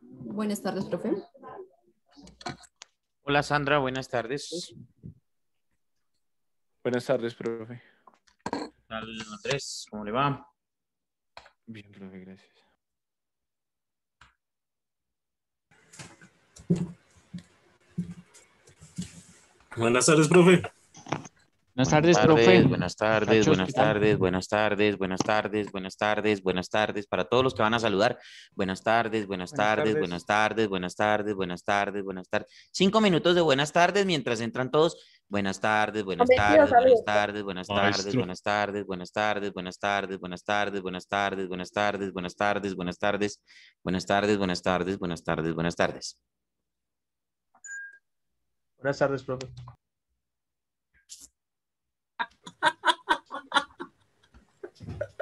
Buenas tardes, profe. Hola, Sandra. Buenas tardes. Buenas tardes, profe. Andrés? ¿Cómo le va? Bien, profe, gracias. Buenas tardes, profe. Buenas tardes, profe. Buenas tardes, buenas tardes, buenas tardes, buenas tardes, buenas tardes, buenas tardes. Para todos los que van a saludar, buenas tardes, buenas tardes, buenas tardes, buenas tardes, buenas tardes, buenas tardes. Cinco minutos de buenas tardes mientras entran todos. Buenas tardes, buenas tardes, buenas tardes, buenas tardes, buenas tardes, buenas tardes, buenas tardes, buenas tardes, buenas tardes, buenas tardes, buenas tardes, buenas tardes, buenas tardes, buenas tardes, buenas tardes, buenas tardes. Buenas tardes, profe.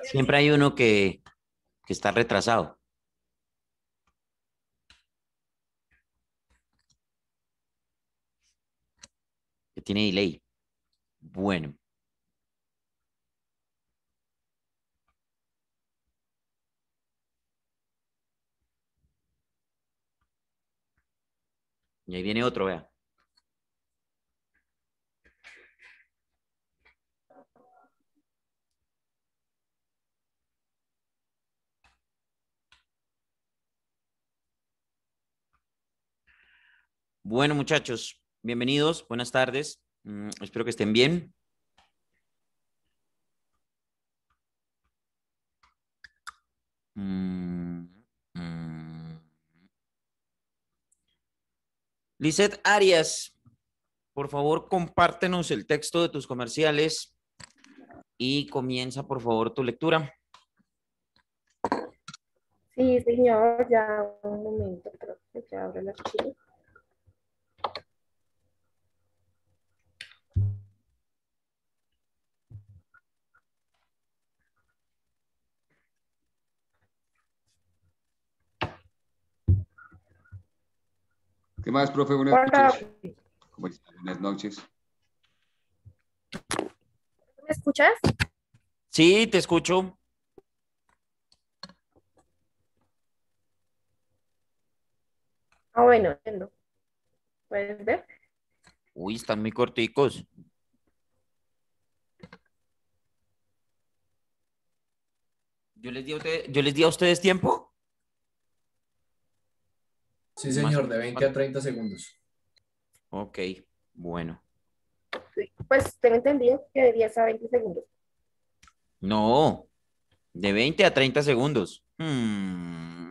Siempre hay uno que, está retrasado. Que tiene delay. Bueno. Y ahí viene otro, vea. Bueno, muchachos, bienvenidos, buenas tardes. Mm, espero que estén bien. Mm, mm. Lizeth Arias, por favor, compártenos el texto de tus comerciales y comienza, por favor, tu lectura. Sí, señor, ya un momento, creo que ya abro la archivo. ¿Qué más, profe? Buenas noches. ¿Me escuchas? Sí, te escucho. Ah, bueno, entiendo. ¿Puedes ver? Uy, están muy corticos. Yo les di a, ustedes, ¿yo les di a ustedes tiempo. Sí, señor, de 20 a 30 segundos. Ok, bueno. pues tengo entendido que de 10 a 20 segundos. No, de 20 a 30 segundos. Hmm.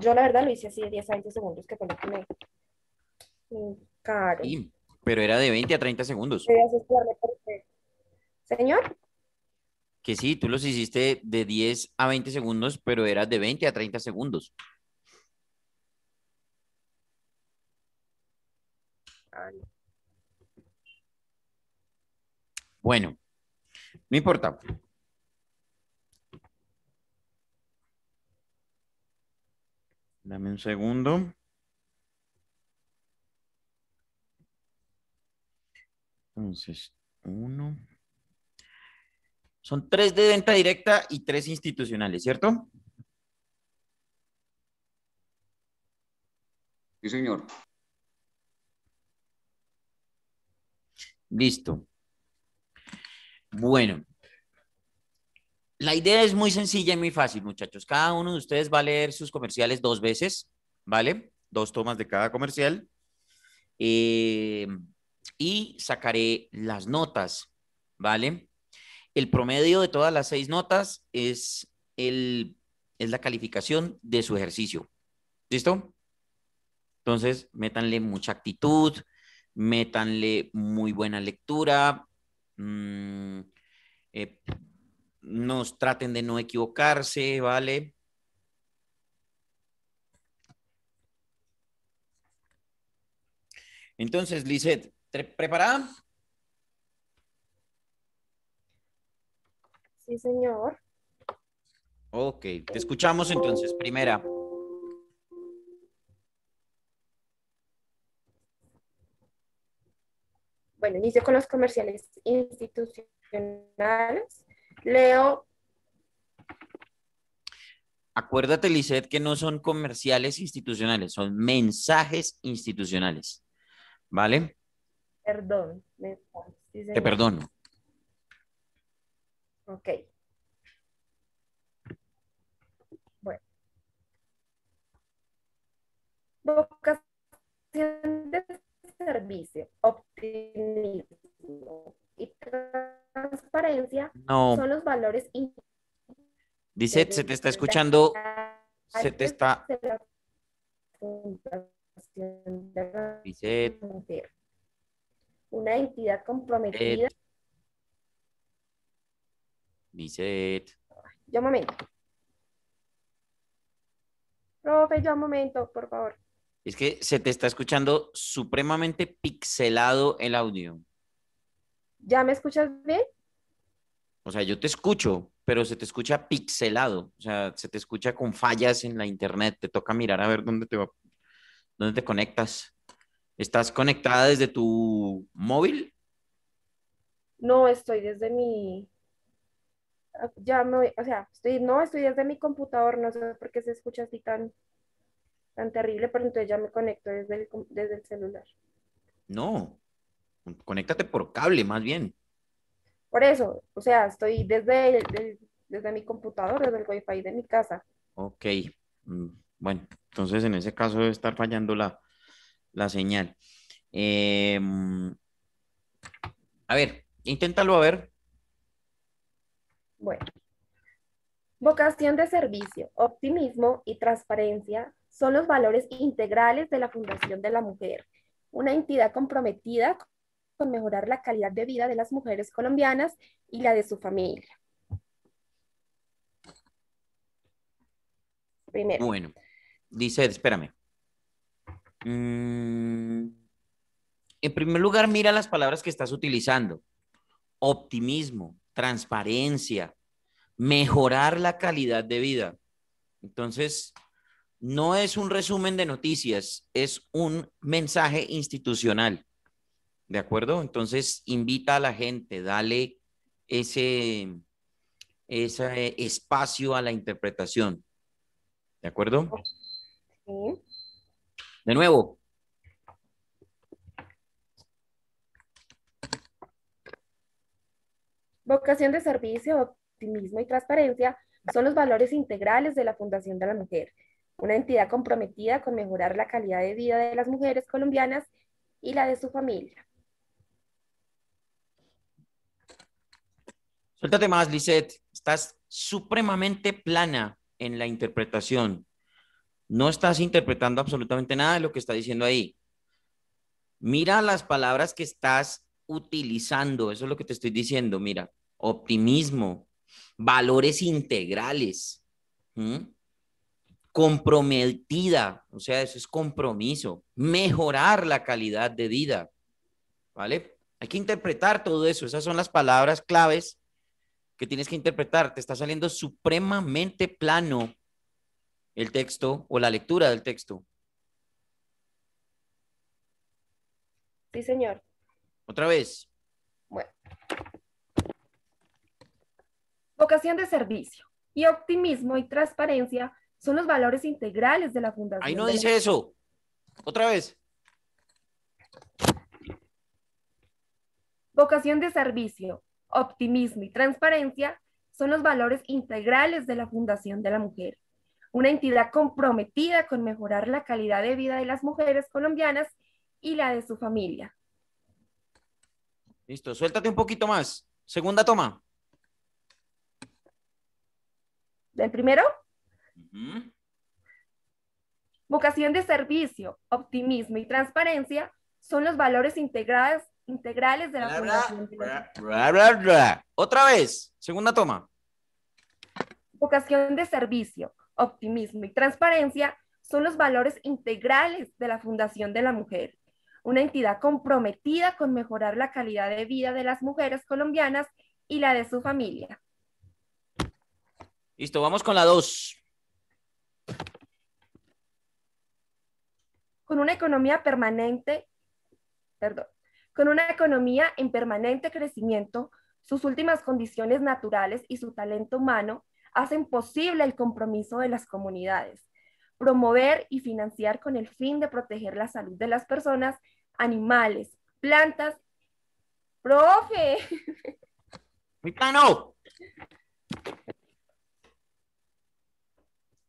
Yo la verdad lo hice así de 10 a 20 segundos, que con lo que me... Caro. Sí, pero era de 20 a 30 segundos. Señor que sí, tú los hiciste de 10 a 20 segundos, pero era de 20 a 30 segundos. Bueno, no importa. Dame un segundo. Entonces, uno. Son tres de venta directa y tres institucionales, ¿cierto? Sí, señor. Listo. Bueno. La idea es muy sencilla y muy fácil, muchachos. Cada uno de ustedes va a leer sus comerciales dos veces, ¿vale? Dos tomas de cada comercial. Eh, y sacaré las notas, ¿vale? el promedio de todas las seis notas es, el, es la calificación de su ejercicio. ¿Listo? Entonces, métanle mucha actitud, métanle muy buena lectura, mm, eh, nos traten de no equivocarse, ¿vale? Entonces, Lisette, ¿preparada? Sí, señor. Ok, te escuchamos entonces. Primera. Bueno, inicio con los comerciales institucionales. Leo. Acuérdate, Lisset, que no son comerciales institucionales, son mensajes institucionales. ¿Vale? Perdón. Te perdono. Ok. Bueno. Vocación de servicio, optimismo y transparencia son los valores. Dice, se te está escuchando, se te está... Dice... Una entidad comprometida dice Yo un momento. Profe, yo un momento, por favor. Es que se te está escuchando supremamente pixelado el audio. ¿Ya me escuchas bien? O sea, yo te escucho, pero se te escucha pixelado. O sea, se te escucha con fallas en la internet. Te toca mirar a ver dónde te, va, dónde te conectas. ¿Estás conectada desde tu móvil? No, estoy desde mi ya me voy, o sea, estoy, no, estoy desde mi computador, no sé por qué se escucha así tan, tan terrible, pero entonces ya me conecto desde el, celular. No, conéctate por cable más bien. Por eso, o sea, estoy desde, desde mi computador, desde el wifi de mi casa. Ok, mm, bueno, entonces en ese caso debe estar fallando la, la señal. Em, a ver, inténtalo a ver, bueno, vocación de servicio, optimismo y transparencia son los valores integrales de la Fundación de la Mujer, una entidad comprometida con mejorar la calidad de vida de las mujeres colombianas y la de su familia. Primero. Bueno, dice, espérame. Mm, en primer lugar, mira las palabras que estás utilizando. Optimismo, transparencia, mejorar la calidad de vida. Entonces, no es un resumen de noticias, es un mensaje institucional. ¿De acuerdo? Entonces, invita a la gente, dale ese, ese espacio a la interpretación. ¿De acuerdo? De nuevo, Vocación de servicio, optimismo y transparencia son los valores integrales de la Fundación de la Mujer, una entidad comprometida con mejorar la calidad de vida de las mujeres colombianas y la de su familia. Suéltate más, Lisette. Estás supremamente plana en la interpretación. No estás interpretando absolutamente nada de lo que está diciendo ahí. Mira las palabras que estás utilizando. Eso es lo que te estoy diciendo. Mira, optimismo, valores integrales, comprometida, o sea, eso es compromiso, mejorar la calidad de vida, ¿vale? Hay que interpretar todo eso, esas son las palabras claves que tienes que interpretar, te está saliendo supremamente plano el texto o la lectura del texto. Sí, señor. Otra vez. Bueno. Vocación de servicio y optimismo y transparencia son los valores integrales de la fundación. Ahí no dice eso. Otra vez. Vocación de servicio, optimismo y transparencia son los valores integrales de la Fundación de la Mujer, una entidad comprometida con mejorar la calidad de vida de las mujeres colombianas y la de su familia. Listo, suéltate un poquito más. Segunda toma. ¿El primero? Vocación de servicio, optimismo y transparencia son los valores integrales, integrales de la Fundación fundación. la Mujer. Otra vez, segunda toma. Vocación de servicio, optimismo y transparencia son los valores integrales de la Fundación de la Mujer, una entidad comprometida con mejorar la calidad de vida de las mujeres colombianas y la de su familia. Listo, vamos con la dos. Con una economía permanente, perdón, con una economía en permanente crecimiento, sus últimas condiciones naturales y su talento humano hacen posible el compromiso de las comunidades. Promover y financiar con el fin de proteger la salud de las personas, animales, plantas. ¡Profe! ¡Mi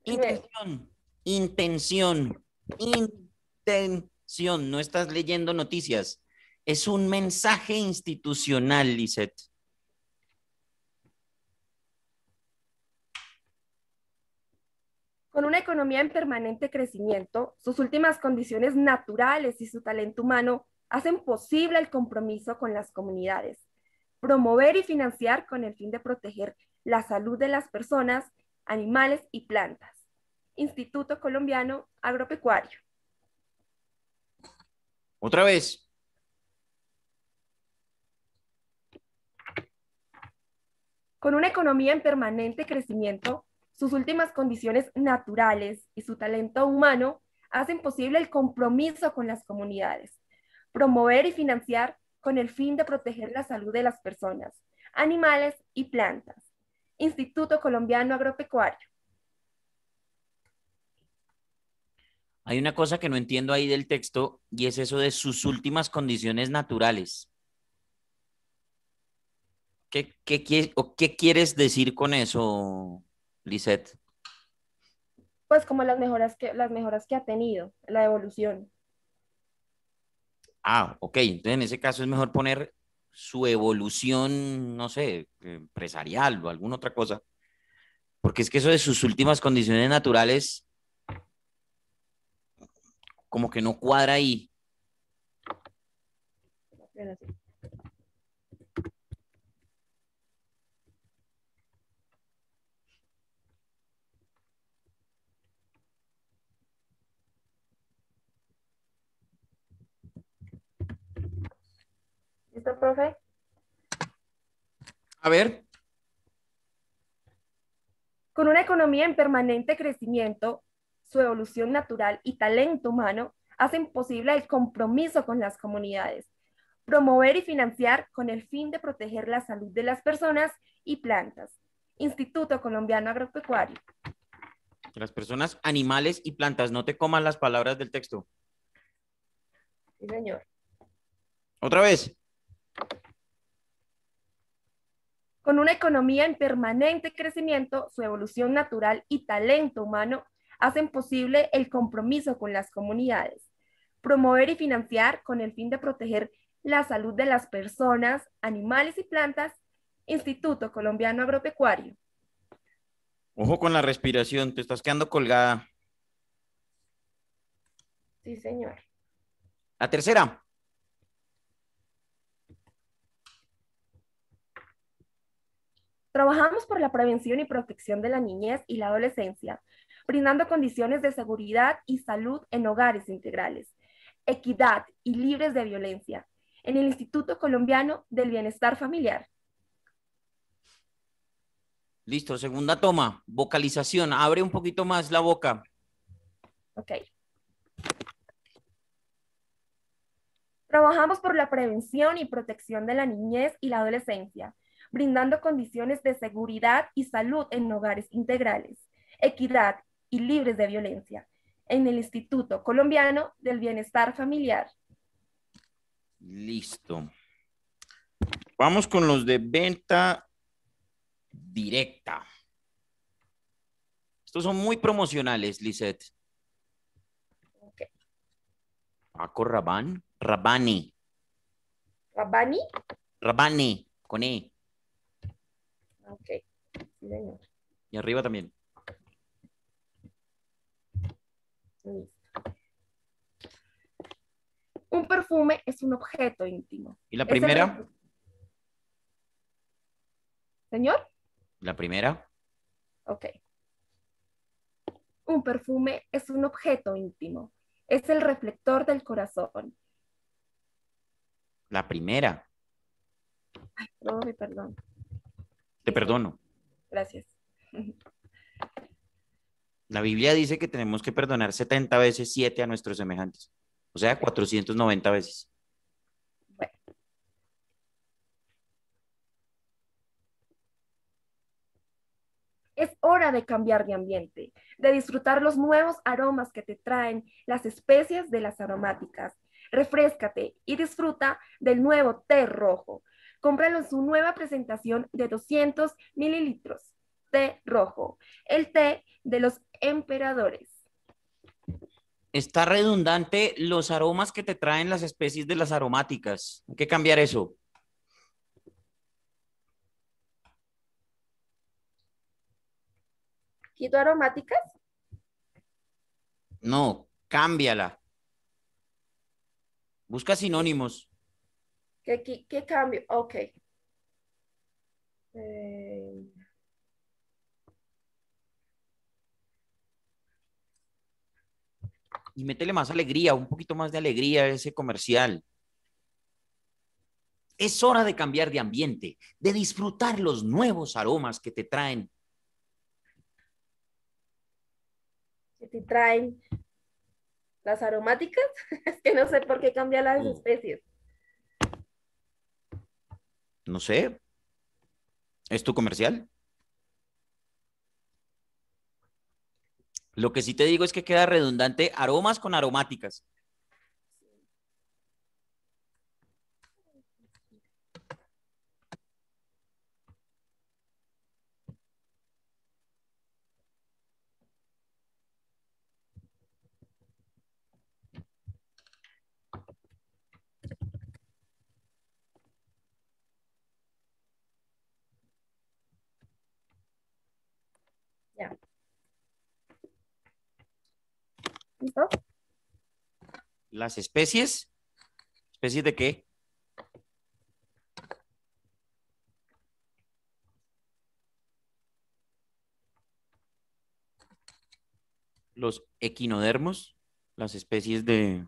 Intención, intención, intención. No estás leyendo noticias. Es un mensaje institucional, Lisset. Con una economía en permanente crecimiento, sus últimas condiciones naturales y su talento humano hacen posible el compromiso con las comunidades. Promover y financiar con el fin de proteger la salud de las personas animales y plantas. Instituto Colombiano Agropecuario. Otra vez. Con una economía en permanente crecimiento, sus últimas condiciones naturales y su talento humano hacen posible el compromiso con las comunidades, promover y financiar con el fin de proteger la salud de las personas, animales y plantas Instituto Colombiano Agropecuario. Hay una cosa que no entiendo ahí del texto y es eso de sus últimas condiciones naturales. ¿Qué, qué, quieres decir con eso, Lisette? Pues como las mejoras que, las mejoras que ha tenido, la evolución. Ah, ok. Entonces en ese caso es mejor poner su evolución, no sé, empresarial o alguna otra cosa. Porque es que eso de sus últimas condiciones naturales, como que no cuadra ahí. ¿Listo, profe? A ver. Con una economía en permanente crecimiento, su evolución natural y talento humano hacen posible el compromiso con las comunidades, promover y financiar con el fin de proteger la salud de las personas y plantas. Instituto Colombiano Agropecuario. Las personas, animales y plantas, no te coman las palabras del texto. Sí, señor. Otra vez. Con una economía en permanente crecimiento, su evolución natural y talento humano hacen posible el compromiso con las comunidades. Promover y financiar con el fin de proteger la salud de las personas, animales y plantas, Instituto Colombiano Agropecuario. Ojo con la respiración, te estás quedando colgada. Sí, señor. La tercera. Trabajamos por la prevención y protección de la niñez y la adolescencia, brindando condiciones de seguridad y salud en hogares integrales, equidad y libres de violencia, en el Instituto Colombiano del Bienestar Familiar. Listo, segunda toma, vocalización, abre un poquito más la boca. Ok. Trabajamos por la prevención y protección de la niñez y la adolescencia, brindando condiciones de seguridad y salud en hogares integrales, equidad y libres de violencia, en el Instituto Colombiano del Bienestar Familiar. Listo. Vamos con los de venta directa. Estos son muy promocionales, Lisette. Paco Rabán, Rabani. Rabani. Rabani, con E. Ah, ok. Y arriba también. Un perfume es un objeto íntimo. ¿Y la primera? Señor. La primera. Ok. Un perfume es un objeto íntimo. Es el reflector del corazón. La primera. Ay, perdón. Te perdono. Gracias. La Biblia dice que tenemos que perdonar 70 veces 7 a nuestros semejantes, o sea, 490 veces. Es hora de cambiar de ambiente, de disfrutar los nuevos aromas que te traen las especies de las aromáticas. Refrescate y disfruta del nuevo té rojo, Cómpralo en su nueva presentación de 200 mililitros. Té rojo, el té de los emperadores. Está redundante los aromas que te traen las especies de las aromáticas. Hay que cambiar eso. ¿Quito aromáticas? No, cámbiala. Busca sinónimos. ¿Qué, cambio? Ok. Eh, y métele más alegría, un poquito más de alegría a ese comercial. Es hora de cambiar de ambiente, de disfrutar los nuevos aromas que te traen. Que te traen las aromáticas, es que no sé por qué cambiar las oh. especies no sé, es tu comercial. Lo que sí te digo es que queda redundante aromas con aromáticas. las especies. ¿Especies de qué? Los equinodermos, las especies de...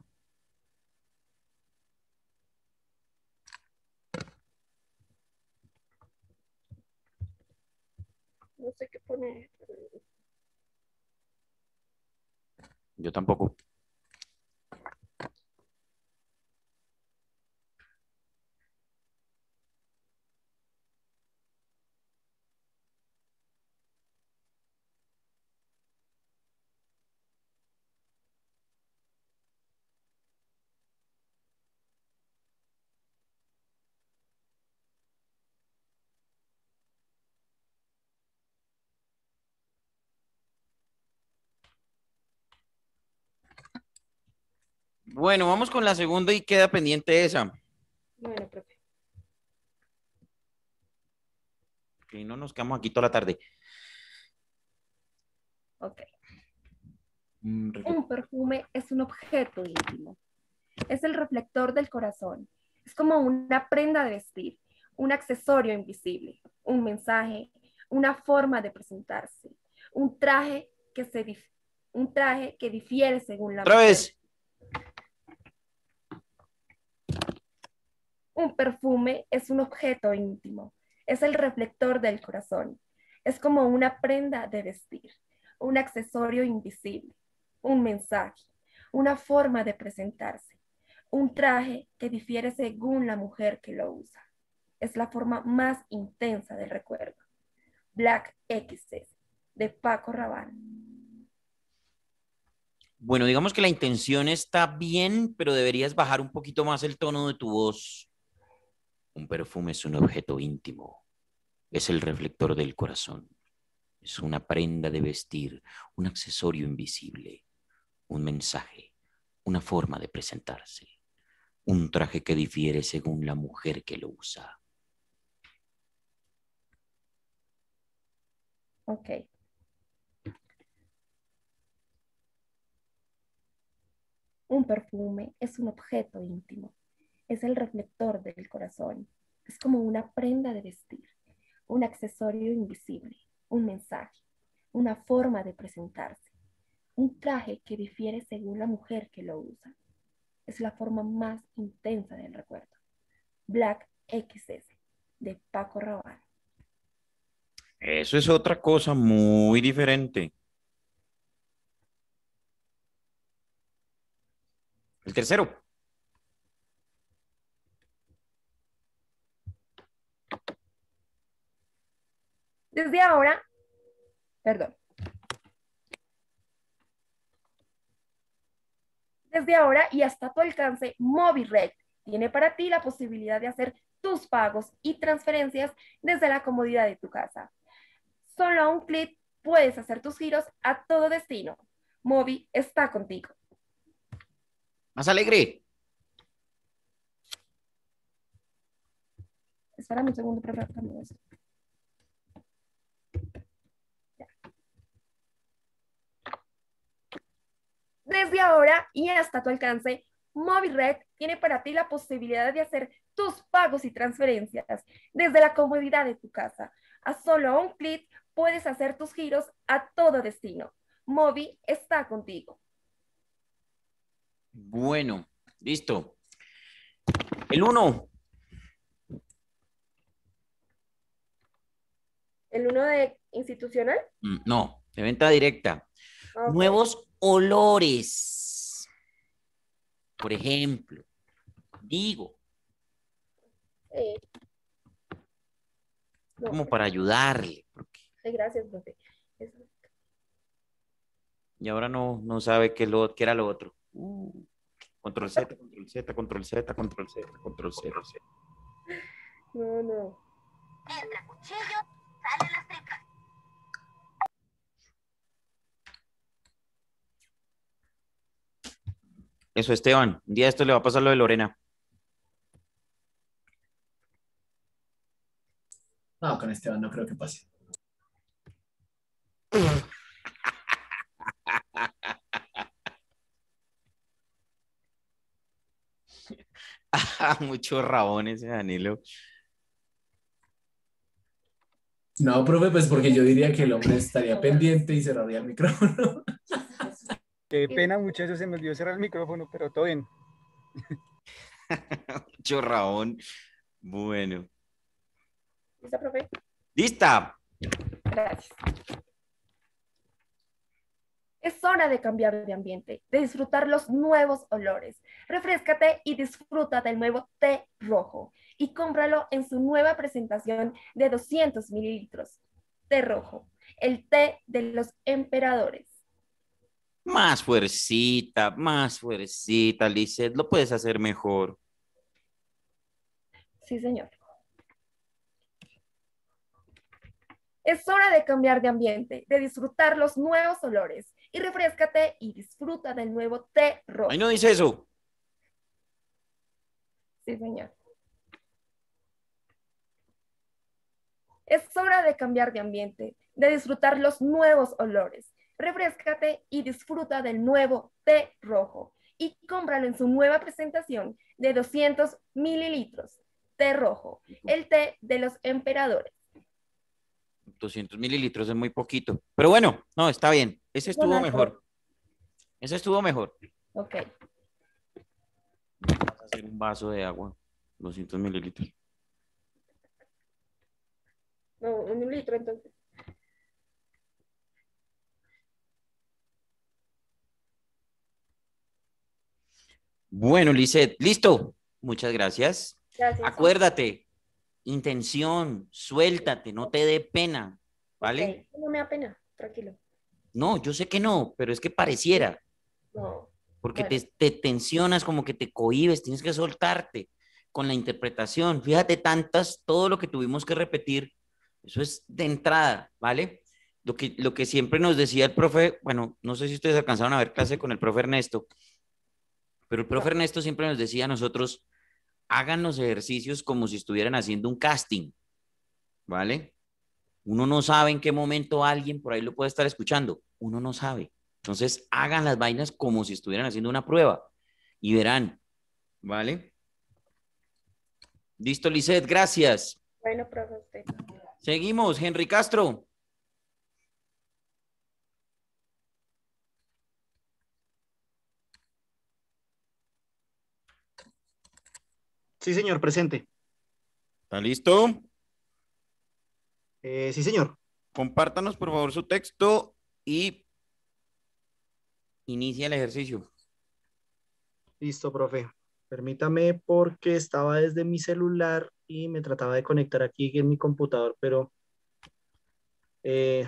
No sé qué pone. Yo tampoco. Bueno, vamos con la segunda y queda pendiente esa. Bueno, profe. Que no nos quedamos aquí toda la tarde. Ok. Mm, un perfume es un objeto íntimo. Es el reflector del corazón. Es como una prenda de vestir, un accesorio invisible, un mensaje, una forma de presentarse, un traje que se un traje que difiere según la Otra vez. Un perfume es un objeto íntimo, es el reflector del corazón, es como una prenda de vestir, un accesorio invisible, un mensaje, una forma de presentarse, un traje que difiere según la mujer que lo usa. Es la forma más intensa del recuerdo. Black X's de Paco Rabanne. Bueno, digamos que la intención está bien, pero deberías bajar un poquito más el tono de tu voz. Un perfume es un objeto íntimo, es el reflector del corazón, es una prenda de vestir, un accesorio invisible, un mensaje, una forma de presentarse, un traje que difiere según la mujer que lo usa. Ok. Un perfume es un objeto íntimo, es el reflector del corazón, es como una prenda de vestir, un accesorio invisible, un mensaje, una forma de presentarse, un traje que difiere según la mujer que lo usa. Es la forma más intensa del recuerdo. Black XS de Paco Rabanne. Eso es otra cosa muy diferente. El tercero. Desde ahora, perdón. Desde ahora y hasta tu alcance, Red tiene para ti la posibilidad de hacer tus pagos y transferencias desde la comodidad de tu casa. Solo a un clic puedes hacer tus giros a todo destino. Mobi está contigo. Más alegre. Espera un segundo, pero Desde ahora y hasta tu alcance, MobiRed tiene para ti la posibilidad de hacer tus pagos y transferencias desde la comodidad de tu casa. A solo un clic puedes hacer tus giros a todo destino. Mobi está contigo. Bueno, listo. El 1. ¿El 1 de institucional? Mm, no, de venta directa. Nuevos olores. Por ejemplo, digo. como para ayudarle. Gracias, profe. Y ahora no, no sabe qué, era lo otro. control Z, control Z, control Z, control Z, control Z. No, no. Entra cuchillo, salen las tripas. Eso, Esteban. Un día esto le va a pasar lo de Lorena. No, con Esteban no creo que pase. Mucho rabón ese Danilo. No, profe, pues porque yo diría que el hombre estaría pendiente y cerraría el micrófono. Qué pena, muchachos, se me olvidó cerrar el micrófono, pero todo bien. Chorraón. Bueno. ¿Lista, profe? ¡Lista! Gracias. Es hora de cambiar de ambiente, de disfrutar los nuevos olores. Refrescate y disfruta del nuevo té rojo y cómpralo en su nueva presentación de 200 mililitros. Té rojo, el té de los emperadores. Más fuercita, más fuercita, Lizeth, lo puedes hacer mejor. Sí, señor. Es hora de cambiar de ambiente, de disfrutar los nuevos olores. Y refrescate y disfruta del nuevo té rojo. Ay, no dice eso. Sí, señor. Es hora de cambiar de ambiente, de disfrutar los nuevos olores refrescate y disfruta del nuevo té rojo y cómpralo en su nueva presentación de 200 mililitros. Té rojo, el té de los emperadores. 200 mililitros es muy poquito, pero bueno, no, está bien. Ese estuvo mejor. Ese estuvo mejor. Ok. Vamos a hacer un vaso de agua, 200 mililitros. No, un litro entonces. Bueno, listo. Muchas gracias. Acuérdate, intención, suéltate, no te dé pena, ¿vale? No me da pena, tranquilo. No, yo sé que no, pero es que pareciera. No. Porque te, tensionas, como que te cohibes, tienes que soltarte con la interpretación. Fíjate tantas, todo lo que tuvimos que repetir, eso es de entrada, ¿vale? Lo que, lo que siempre nos decía el profe, bueno, no sé si ustedes alcanzaron a ver clase con el profe Ernesto, pero el profe Ernesto siempre nos decía a nosotros, hagan los ejercicios como si estuvieran haciendo un casting, ¿vale? Uno no sabe en qué momento alguien por ahí lo puede estar escuchando, uno no sabe. Entonces, hagan las vainas como si estuvieran haciendo una prueba y verán, ¿vale? Listo, Lizeth gracias. Bueno, profe, Seguimos, Henry Castro. Sí, señor, presente. ¿Está listo? Eh, sí, señor. Compártanos, por favor, su texto y inicia el ejercicio. Listo, profe. Permítame porque estaba desde mi celular y me trataba de conectar aquí en mi computador, pero... Eh,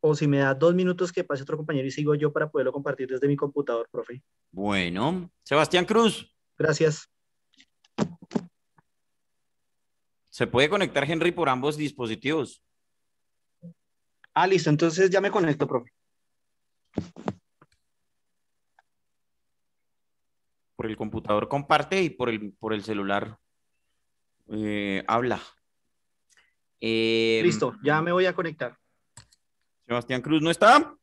o si me da dos minutos que pase otro compañero y sigo yo para poderlo compartir desde mi computador, profe. Bueno. Sebastián Cruz. Gracias. Se puede conectar, Henry, por ambos dispositivos. Ah, listo. Entonces ya me conecto, profe. Por el computador comparte y por el, por el celular eh, habla. Em, listo, ya me voy a conectar. Sebastián Cruz no está.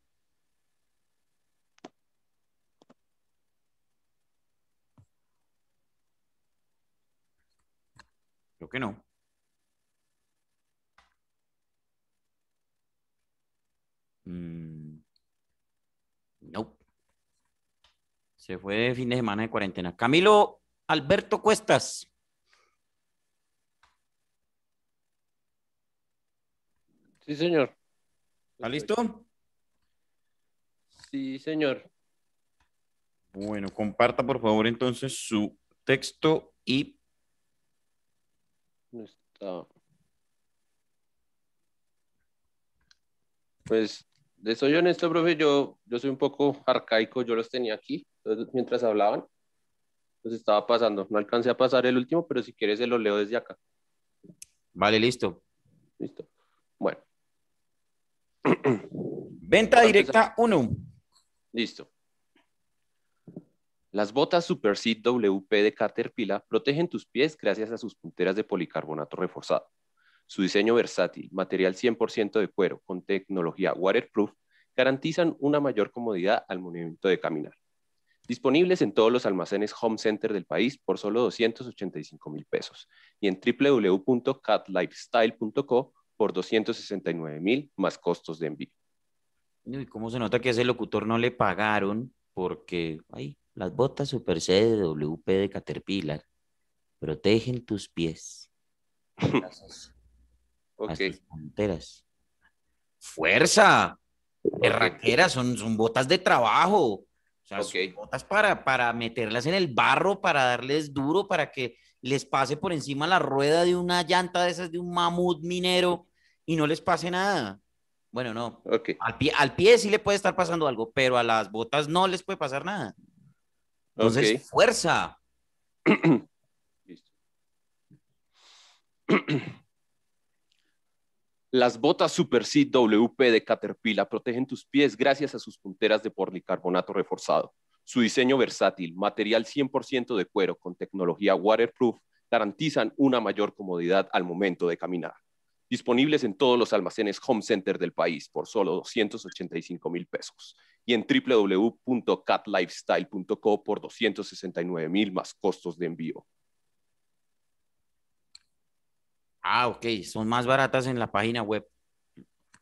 Creo que no. Mm, no. Se fue fin de semana de cuarentena. Camilo Alberto Cuestas. Sí, señor. ¿Está listo? Sí, señor. Bueno, comparta por favor entonces su texto y... No está. Pues de soy honesto, profe, yo, yo soy un poco arcaico, yo los tenía aquí mientras hablaban. Entonces pues estaba pasando, no alcancé a pasar el último, pero si quieres se lo leo desde acá. Vale, listo. Listo. Bueno. Venta directa 1. Listo. Las botas Super Seed WP de Caterpillar protegen tus pies gracias a sus punteras de policarbonato reforzado. Su diseño versátil, material 100% de cuero con tecnología waterproof, garantizan una mayor comodidad al movimiento de caminar. Disponibles en todos los almacenes Home Center del país por solo 285 mil pesos y en www.catlifestyle.co por 269 mil más costos de envío. ¿Y cómo se nota que a ese locutor no le pagaron? Porque, las botas Super C de WP de Caterpillar protegen tus pies. Okay. ¡Fuerza! son, son botas de trabajo. O sea, son botas para, meterlas en el barro, para darles duro, para que les pase por encima la rueda de una llanta de esas de un mamut minero y no les pase nada. Bueno, no. Al, pie, al pie sí le puede estar pasando algo, pero a las botas no les puede pasar nada. Entonces, fuerza. Listo. Las botas Super Seat WP de Caterpillar protegen tus pies gracias a sus punteras de policarbonato reforzado. Su diseño versátil, material 100% de cuero con tecnología waterproof, garantizan una mayor comodidad al momento de caminar. Disponibles en todos los almacenes Home Center del país por solo 285 mil pesos y en www.catlifestyle.co por 269 mil más costos de envío. Ah, ok, son más baratas en la página web.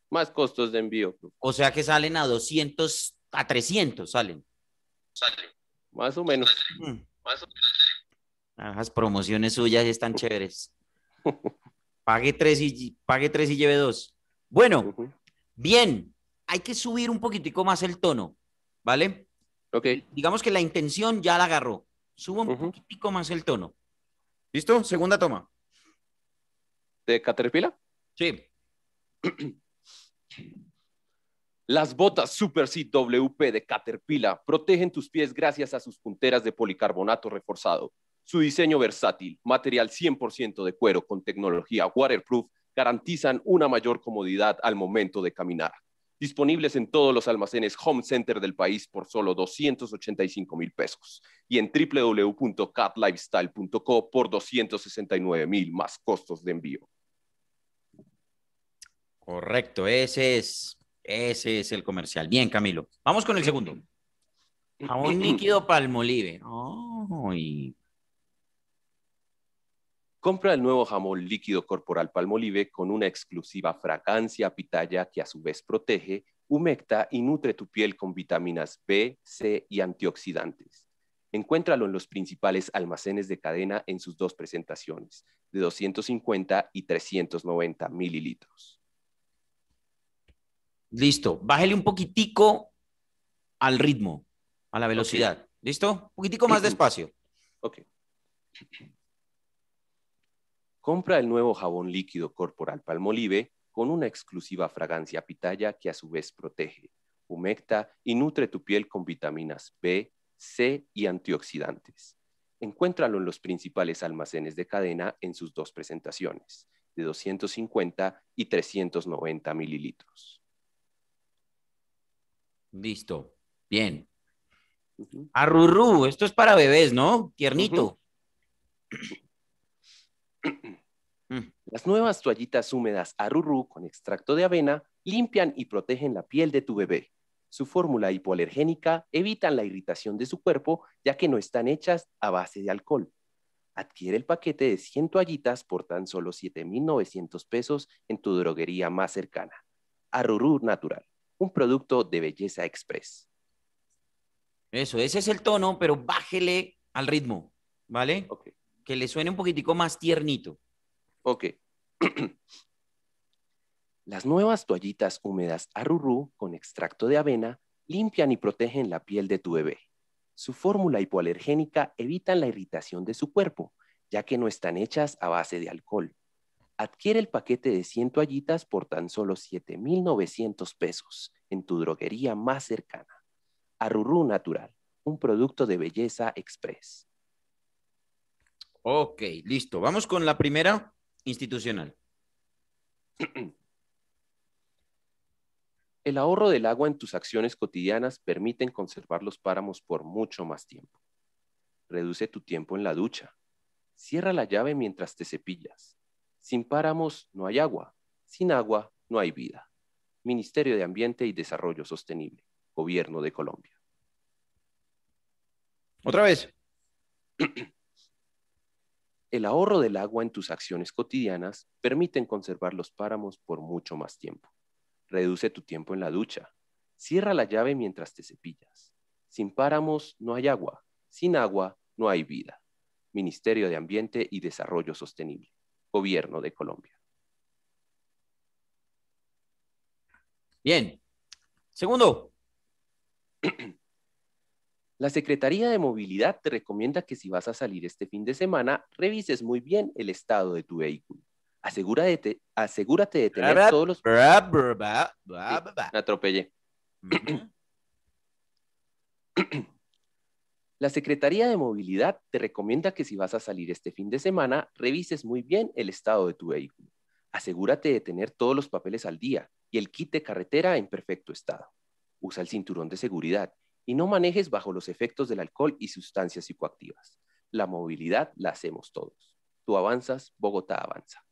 Más costos de envío. O sea que salen a 200, a 300 salen. Salen. Más o menos. Mm. Ah, las promociones suyas están chéveres. Pague tres y, pague y lleve dos. Bueno, bien, hay que subir un poquitico más el tono, ¿vale? Ok. Digamos que la intención ya la agarró. Subo un poquitico más el tono. ¿Listo? Segunda toma de Caterpillar? Sí. Las botas Super WP de Caterpillar protegen tus pies gracias a sus punteras de policarbonato reforzado. Su diseño versátil, material 100% de cuero con tecnología waterproof, garantizan una mayor comodidad al momento de caminar. Disponibles en todos los almacenes Home Center del país por solo 285 mil pesos y en www.catlifestyle.co por 269 mil más costos de envío. Correcto, ese es, ese es el comercial. Bien, Camilo. Vamos con el segundo. un líquido Palmolive. Compra el nuevo jamón líquido corporal Palmolive con una exclusiva fragancia pitaya que a su vez protege, humecta y nutre tu piel con vitaminas B, C y antioxidantes. Encuéntralo en los principales almacenes de cadena en sus dos presentaciones, de 250 y 390 mililitros. Listo. Bájele un poquitico al ritmo, a la velocidad. ¿Listo? Un poquitico más despacio. Ok. Compra el nuevo jabón líquido corporal Palmolive con una exclusiva fragancia pitaya que a su vez protege, humecta y nutre tu piel con vitaminas B, C y antioxidantes. Encuéntralo en los principales almacenes de cadena en sus dos presentaciones, de 250 y 390 mililitros. Listo. Bien. Arurú, esto es para bebés, ¿no? Tiernito. Mm. Las nuevas toallitas húmedas Arurú con extracto de avena limpian y protegen la piel de tu bebé. Su fórmula hipoalergénica evitan la irritación de su cuerpo ya que no están hechas a base de alcohol. Adquiere el paquete de 100 toallitas por tan solo 7.900 pesos en tu droguería más cercana. Arurú Natural un producto de belleza express. Eso, ese es el tono, pero bájele al ritmo, ¿vale? Que le suene un poquitico más tiernito. Ok. Las nuevas toallitas húmedas Arurú con extracto de avena limpian y protegen la piel de tu bebé. Su fórmula hipoalergénica evita la irritación de su cuerpo, ya que no están hechas a base de alcohol. Adquiere el paquete de 100 toallitas por tan solo 7,900 pesos en tu droguería más cercana. Arurú Natural, un producto de belleza express. Ok, listo. Vamos con la primera institucional. El ahorro del agua en tus acciones cotidianas permiten conservar los páramos por mucho más tiempo. Reduce tu tiempo en la ducha. Cierra la llave mientras te cepillas. Sin páramos no hay agua, sin agua no hay vida. Ministerio de Ambiente y Desarrollo Sostenible, Gobierno de Colombia. Otra vez. El ahorro del agua en tus acciones cotidianas permiten conservar los páramos por mucho más tiempo. Reduce tu tiempo en la ducha. Cierra la llave mientras te cepillas. Sin páramos no hay agua. Sin agua no hay vida. Ministerio de Ambiente y Desarrollo Sostenible gobierno de Colombia. Bien. Segundo. La Secretaría de Movilidad te recomienda que si vas a salir este fin de semana, revises muy bien el estado de tu vehículo. Asegúrate, de, asegúrate de tener todos los... Bra, bra, la Secretaría de Movilidad te recomienda que si vas a salir este fin de semana, revises muy bien el estado de tu vehículo. Asegúrate de tener todos los papeles al día y el kit de carretera en perfecto estado. Usa el cinturón de seguridad y no manejes bajo los efectos del alcohol y sustancias psicoactivas. La movilidad la hacemos todos. Tú avanzas, Bogotá avanza.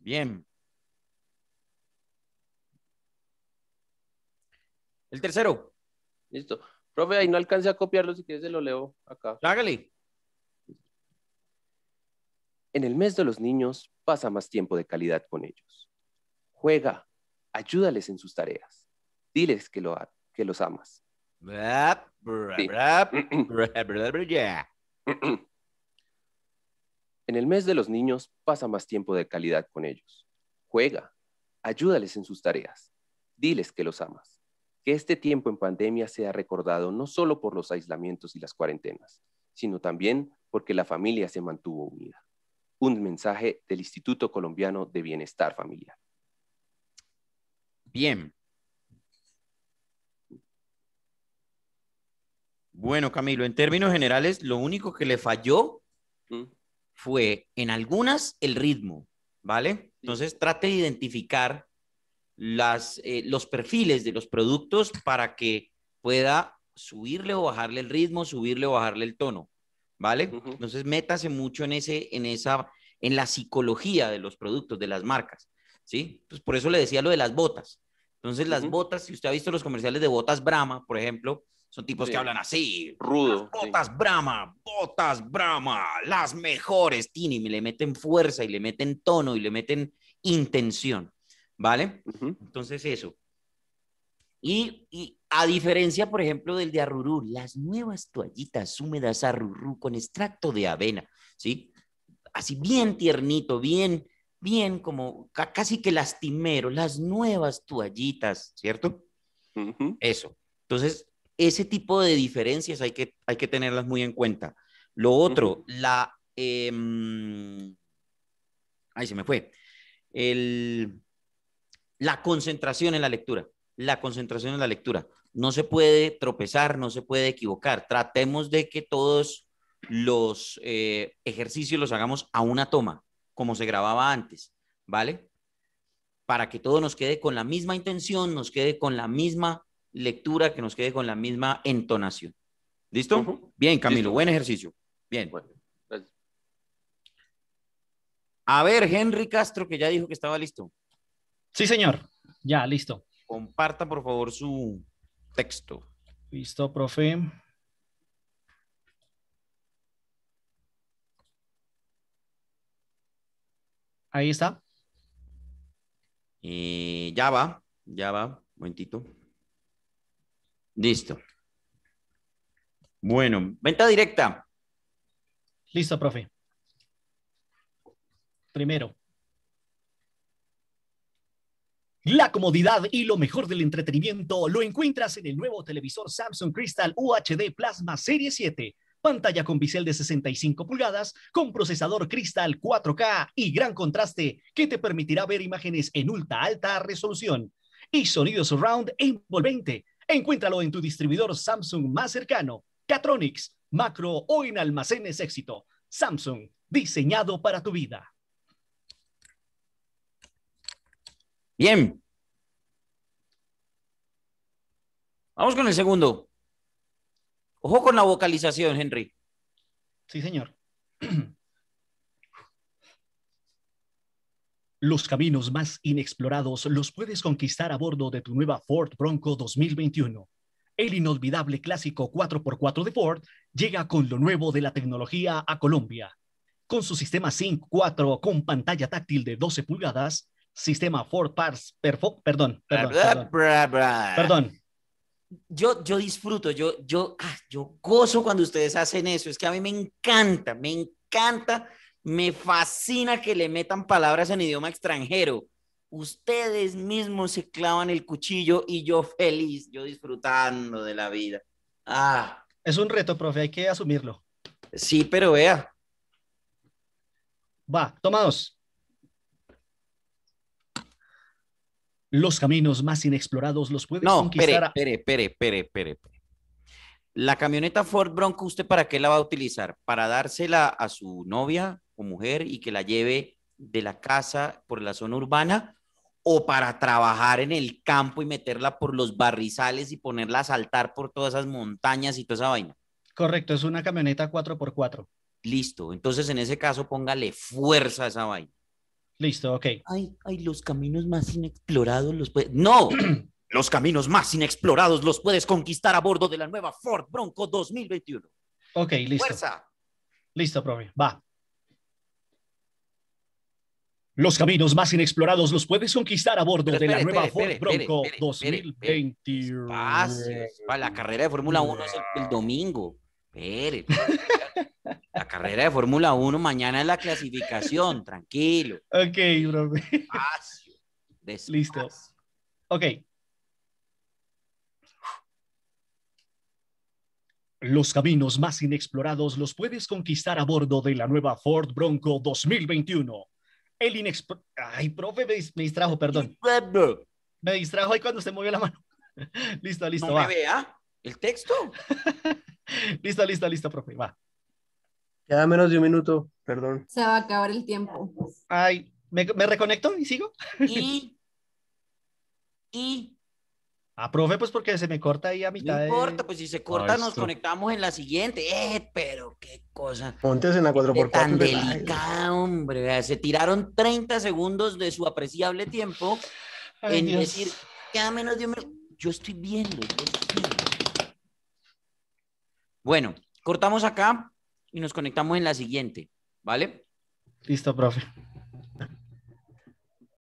Bien. El tercero. Listo. Profe, ahí no alcancé a copiarlo, si quieres se lo leo acá. Hágale. En el mes de los niños pasa más tiempo de calidad con ellos. Juega, ayúdales en sus tareas. Diles que, los amas. En el mes de los niños pasa más tiempo de calidad con ellos. Juega, ayúdales en sus tareas. Diles que los amas que este tiempo en pandemia sea recordado no solo por los aislamientos y las cuarentenas, sino también porque la familia se mantuvo unida. Un mensaje del Instituto Colombiano de Bienestar Familiar. Bien. Bueno, Camilo, en términos generales, lo único que le falló mm. fue en algunas el ritmo, ¿vale? Entonces trate de identificar las, eh, los perfiles de los productos para que pueda subirle o bajarle el ritmo, subirle o bajarle el tono, ¿vale? Entonces, métase mucho en, ese, en, esa, en la psicología de los productos, de las marcas, ¿sí? Pues, por eso le decía lo de las botas. Entonces, las botas, si usted ha visto los comerciales de botas Brahma, por ejemplo, son tipos que hablan así, rudo. botas brama Brahma, botas Brahma, las mejores, Tini, y le meten fuerza y le meten tono y le meten intención. ¿vale? Entonces eso. Y, a diferencia, por ejemplo, del de Arurú, las nuevas toallitas húmedas Arurú con extracto de avena, ¿sí? Así bien tiernito, bien, bien como casi que lastimero, las nuevas toallitas, ¿cierto? Eso. Entonces, ese tipo de diferencias hay que, hay que tenerlas muy en cuenta. Lo otro, la... Em, Ahí se me fue. El, la concentración en la lectura, la concentración en la lectura. No se puede tropezar, no se puede equivocar. Tratemos de que todos los eh, ejercicios los hagamos a una toma, como se grababa antes, ¿vale? Para que todo nos quede con la misma intención, nos quede con la misma lectura, que nos quede con la misma entonación. ¿Listo? Bien, Camilo, buen ejercicio. Bien. a ver, Henry Castro, que ya dijo que estaba listo. Sí, señor. Ya, listo. Comparta, por favor, su texto. Listo, profe. Ahí está. Y eh, ya va, ya va. momentito. Listo. Bueno, venta directa. Listo, profe. Primero. La comodidad y lo mejor del entretenimiento lo encuentras en el nuevo televisor Samsung Crystal UHD Plasma Serie 7. Pantalla con bisel de 65 pulgadas, con procesador Crystal 4K y gran contraste que te permitirá ver imágenes en ultra alta resolución. Y sonido surround envolvente. Encuéntralo en tu distribuidor Samsung más cercano, Catronics, Macro o en Almacenes Éxito. Samsung, diseñado para tu vida. Bien. Vamos con el segundo. Ojo con la vocalización, Henry. Sí, señor. Los caminos más inexplorados los puedes conquistar a bordo de tu nueva Ford Bronco 2021. El inolvidable clásico 4x4 de Ford llega con lo nuevo de la tecnología a Colombia. Con su sistema Sync 4 con pantalla táctil de 12 pulgadas, sistema Ford Parts, perdón, perdón, perdón, Yo, yo disfruto, yo, yo, ah, yo gozo cuando ustedes hacen eso. Es que a mí me encanta, me encanta, me fascina que le metan palabras en idioma extranjero. Ustedes mismos se clavan el cuchillo y yo feliz, yo disfrutando de la vida. Ah. Es un reto, profe, hay que asumirlo. Sí, pero vea. Va, toma dos. Los caminos más inexplorados los puede no, conquistar. No, pere, pere, pere, pere, La camioneta Ford Bronco, ¿usted para qué la va a utilizar? ¿Para dársela a su novia o mujer y que la lleve de la casa por la zona urbana? ¿O para trabajar en el campo y meterla por los barrizales y ponerla a saltar por todas esas montañas y toda esa vaina? Correcto, es una camioneta 4x4. Listo, entonces en ese caso póngale fuerza a esa vaina. Listo, ok. Ay, los caminos más inexplorados los puedes. ¡No! los caminos más inexplorados los puedes conquistar a bordo de la nueva Ford Bronco 2021. Ok, listo. ¡Fuerza! Listo, profe. Va. Los caminos más inexplorados los puedes conquistar a bordo de la nueva Ford Bronco 2021. Para la carrera de Fórmula 1 es el, domingo. Espere. carrera de Fórmula 1, mañana es la clasificación, tranquilo. Ok, profe. Listo. Ok. Los caminos más inexplorados los puedes conquistar a bordo de la nueva Ford Bronco 2021. El inexplorado. Ay, profe, me, distrajo, perdón. Me distrajo ahí cuando se movió la mano. listo, listo, no Me vea el texto. listo, listo, listo, profe, va. Queda menos de un minuto, perdón. Se va a acabar el tiempo. Ay, ¿me, reconecto y sigo? Y. Y. Ah, pues porque se me corta ahí a mitad. No importa, pues si se corta, ah, nos conectamos en la siguiente. Eh, pero qué cosa. Ponte en la 4x4. Tan pues, delicada, hombre. Se tiraron 30 segundos de su apreciable tiempo en decir, queda menos de un minuto. yo estoy viendo. Bueno, cortamos acá y nos conectamos en la siguiente, ¿vale? Listo, profe.